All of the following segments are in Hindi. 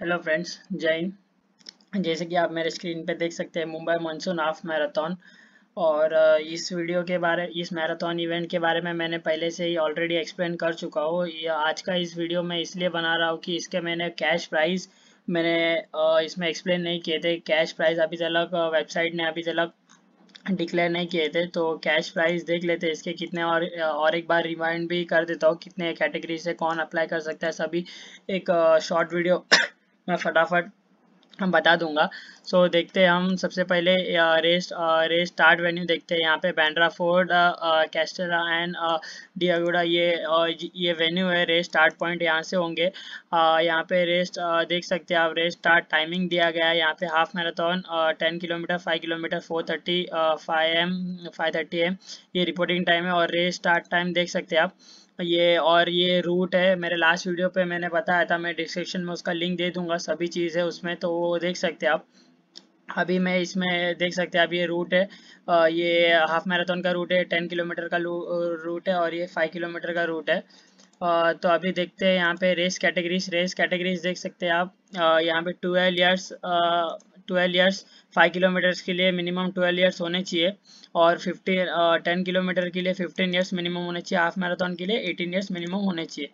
हेलो फ्रेंड्स जय जैसे कि आप मेरे स्क्रीन पे देख सकते हैं मुंबई मानसून हाफ मैराथन और इस वीडियो के बारे इस मैराथन इवेंट के बारे में मैंने पहले से ही ऑलरेडी एक्सप्लेन कर चुका हूँ आज का इस वीडियो में इसलिए बना रहा हूँ कि इसके मैंने कैश प्राइस मैंने इसमें एक्सप्लेन नहीं किए थे कैश प्राइस अभी तक वेबसाइट ने अभी तक डिक्लेयर नहीं किए थे तो कैश प्राइस देख लेते इसके कितने और और एक बार रिमाइंड भी कर देता हूँ कितने कैटेगरी से कौन अप्लाई कर सकता है सभी एक शॉर्ट वीडियो मैं फटाफट हम बता दूंगा सो so, देखते हैं हम सबसे पहले रेस रेस स्टार्ट वेन्यू देखते हैं यहाँ पे बैंड्रा फोर्ड कैस्टरा एंड डियागोडा ये ये वेन्यू है रेस स्टार्ट पॉइंट यहाँ से होंगे यहाँ पे रेस देख सकते हैं आप रेस स्टार्ट टाइमिंग दिया गया है यहाँ पे half marathon ten kilometre five kilometre four thirty five AM five thirty AM ये रिपोर्टिंग टाइम है और रेस स्टार्ट टाइम देख सकते हैं आप ये और ये रूट है मेरे लास्ट वीडियो पे मैंने बताया था मैं डिस्क्रिप्शन में उसका लिंक दे दूंगा सभी चीज़ है उसमें तो वो देख सकते हैं आप अभी मैं इसमें देख सकते हैं आप ये रूट है ये हाफ मैराथन का रूट है टेन किलोमीटर का रूट है और ये फाइव किलोमीटर का रूट है तो अभी देखते हैं यहाँ पे रेस कैटेगरीज रेस कैटेगरीज देख सकते हैं आप यहाँ पे twelve years twelve years five kilometres के लिए मिनिमम ट्वेल्व ईयर्स होने चाहिए और फिफ्टीन टेन किलोमीटर के लिए फिफ्टीन ईयर्स मिनिमम होने चाहिए हाफ मैराथन के लिए एटीन ईयर्स मिनिमम होने चाहिए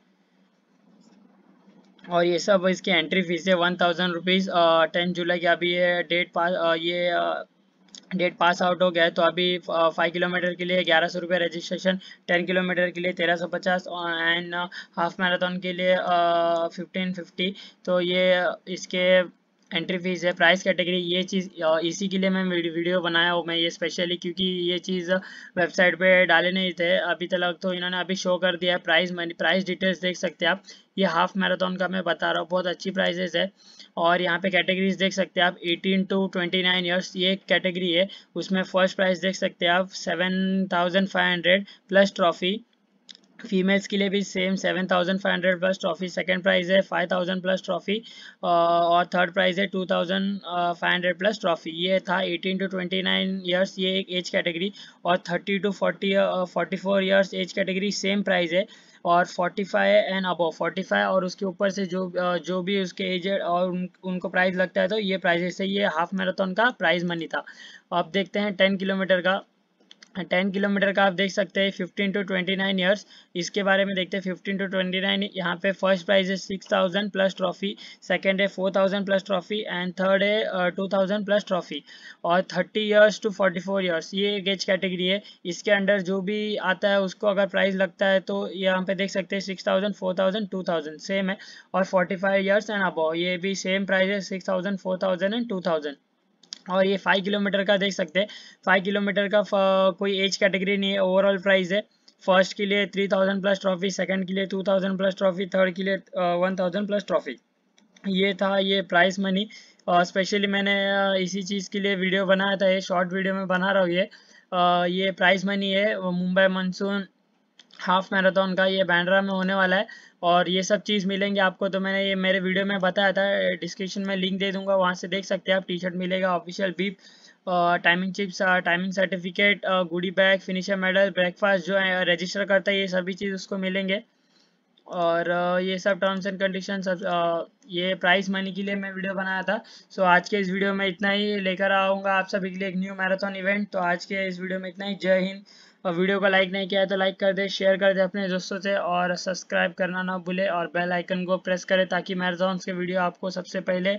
और ये सब इसके एंट्री फीस है वन थाउजेंड रुपीज़ टेन जुलाई की अभी ये डेट पास ये डेट पास आउट हो गया है तो अभी फाइव किलोमीटर के लिए ग्यारह सौ रुपये रजिस्ट्रेशन टेन किलोमीटर के लिए तेरह सौ पचास एंड हाफ मैराथन के लिए फिफ्टीन फिफ्टी तो ये इसके एंट्री फीस है प्राइस कैटेगरी ये चीज़ इसी के लिए मैं वीडियो बनाया हूँ मैं ये स्पेशली क्योंकि ये चीज़ वेबसाइट पे डाले नहीं थे अभी तक तो इन्होंने अभी शो कर दिया है प्राइस मैंने प्राइस डिटेल्स देख सकते हैं आप ये हाफ मैराथन का मैं बता रहा हूँ बहुत अच्छी प्राइजेस है और यहाँ पे कैटेगरीज देख सकते हैं आप 18 टू 29 इयर्स ये एक कैटेगरी है उसमें फर्स्ट प्राइस देख सकते हैं आप 7500 प्लस ट्रॉफी फीमेल्स के लिए भी same seven thousand five hundred plus trophy second prize है फाइव थाउजेंड प्लस ट्रॉफी और थर्ड प्राइज है two thousand five hundred plus trophy ये था eighteen to twenty nine years ये एक एज कैटेगरी और thirty to forty forty four years age category same prize है और 45 एंड अबव 45 और उसके ऊपर से जो uh, जो भी उसके एज और उन, उनको प्राइज लगता है तो ये प्राइज से ये हाफ मैराथन का प्राइज मनी था अब देखते हैं टेन किलोमीटर का टेन किलोमीटर का आप देख सकते हैं fifteen to twenty nine years इसके बारे में देखते हैं फिफ्टीन टू ट्वेंटी नाइन यहाँ पे फर्स्ट प्राइज है six thousand plus trophy second है four thousand plus trophy and third है टू थाउजेंड प्लस ट्रॉफी और thirty years to forty four years ये एक एज कैटेगरी है इसके अंडर जो भी आता है उसको अगर प्राइज लगता है तो यहाँ पे देख सकते हैं six thousand four thousand two thousand same है और forty five years and above ये भी सेम प्राइज है six thousand four thousand and two thousand और ये फाइव किलोमीटर का देख सकते हैं फाइव किलोमीटर का कोई एज कैटेगरी नहीं है ओवरऑल प्राइस है फर्स्ट के लिए three thousand plus trophy second के लिए two thousand plus trophy third के लिए वन थाउजेंड प्लस ट्रॉफी ये था ये प्राइस मनी और स्पेशली मैंने इसी चीज़ के लिए वीडियो बनाया था ये शॉर्ट वीडियो में बना रहा हूँ ये ये प्राइस मनी है मुंबई मानसून हाफ मैराथन का ये बैंड्रा में होने वाला है और ये सब चीज़ मिलेंगे आपको तो मैंने ये मेरे वीडियो में बताया था डिस्क्रिप्शन में लिंक दे दूंगा वहाँ से देख सकते हैं आप टी शर्ट मिलेगा official bib timing chips timing certificate goodie bag finisher medal breakfast जो है रजिस्टर करता है ये सभी चीज़ उसको मिलेंगे और ये सब टर्म्स एंड कंडीशन सब ये प्राइस मनी के लिए मैं वीडियो बनाया था सो so, आज के इस वीडियो में इतना ही लेकर आऊँगा आप सभी के लिए एक न्यू मैराथन इवेंट तो आज के इस वीडियो में इतना ही जय हिंद और वीडियो को लाइक नहीं किया है तो लाइक कर दे शेयर कर दे अपने दोस्तों से और सब्सक्राइब करना ना भूले और बेल आइकन को प्रेस करें ताकि मैराथन के वीडियो आपको सबसे पहले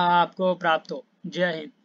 आपको प्राप्त हो जय हिंद